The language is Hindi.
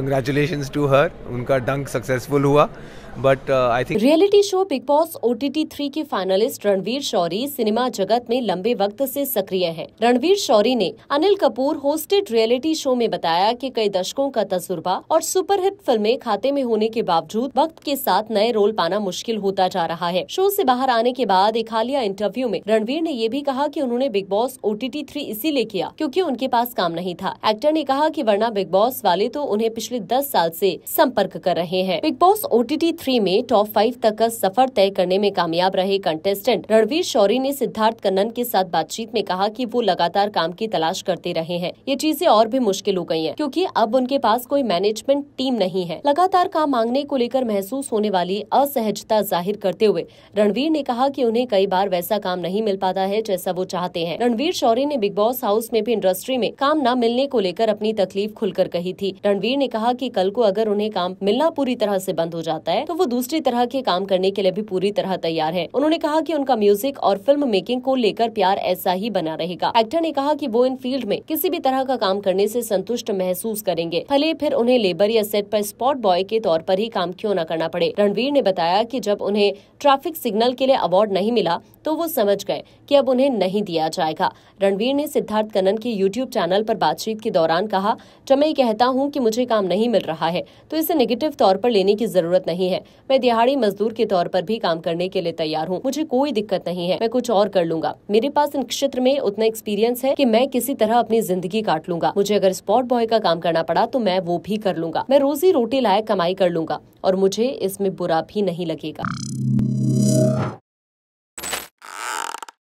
कंग्रेचुलेशन टू हर उनका डंक सक्सेसफुल हुआ but I think reality show big boss O T T three के फाइनलिस्ट रणवीर शौरी सिनेमा जगत में लंबे वक्त से सक्रिय हैं। रणवीर शौरी ने Anil Kapoor hosted reality show में बताया कि कई दशकों का तजुर्बा और सुपरहिट फिल्में खाते में होने के बावजूद वक्त के साथ नए रोल पाना मुश्किल होता जा रहा है शो से बाहर आने के बाद एक हालिया इंटरव्यू में रणवीर ने ये भी कहा कि उन्होंने big boss O T T three इसीलिए किया क्योंकि उनके पास काम नहीं था एक्टर ने कहा कि वरना बिग बॉस वाले तो उन्हें पिछले दस साल से संपर्क कर रहे हैं big boss O T T three में टॉप फाइव तक का सफर तय करने में कामयाब रहे कंटेस्टेंट रणवीर शौरी ने सिद्धार्थ कन्नन के साथ बातचीत में कहा कि वो लगातार काम की तलाश करते रहे हैं ये चीजें और भी मुश्किल हो गई हैं क्योंकि अब उनके पास कोई मैनेजमेंट टीम नहीं है लगातार काम मांगने को लेकर महसूस होने वाली असहजता जाहिर करते हुए रणवीर ने कहा की उन्हें कई बार वैसा काम नहीं मिल पाता है जैसा वो चाहते हैं रणवीर शौरी ने बिग बॉस हाउस में भी इंडस्ट्री में काम न मिलने को लेकर अपनी तकलीफ खुलकर कही थी रणवीर ने कहा की कल को अगर उन्हें काम मिलना पूरी तरह ऐसी बंद हो जाता है तो वो दूसरी तरह के काम करने के लिए भी पूरी तरह तैयार है उन्होंने कहा की उनका म्यूजिक और फिल्म मेकिंग को लेकर प्यार ऐसा ही बना रहेगा एक्टर ने कहा की वो इन फील्ड में किसी भी तरह का काम करने ऐसी संतुष्ट महसूस करेंगे भले फिर उन्हें लेबर या सेट आरोप स्पॉट बॉय के तौर पर ही काम क्यों न करना पड़े रणवीर ने बताया की जब उन्हें ट्रैफिक सिग्नल के लिए अवार्ड नहीं मिला तो वो समझ गए कि अब उन्हें नहीं दिया जाएगा रणवीर ने सिद्धार्थ कनन के यूट्यूब चैनल पर बातचीत के दौरान कहा जब मैं कहता हूँ कि मुझे काम नहीं मिल रहा है तो इसे निगेटिव तौर पर लेने की जरूरत नहीं है मैं दिहाड़ी मजदूर के तौर पर भी काम करने के लिए तैयार हूँ मुझे कोई दिक्कत नहीं है मैं कुछ और कर लूंगा मेरे पास इन क्षेत्र में उतना एक्सपीरियंस है की कि मैं किसी तरह अपनी जिंदगी काट लूंगा मुझे अगर स्पॉट बॉय का काम करना पड़ा तो मैं वो भी कर लूंगा मैं रोजी रोटी लायक कमाई कर लूंगा और मुझे इसमें बुरा भी नहीं लगेगा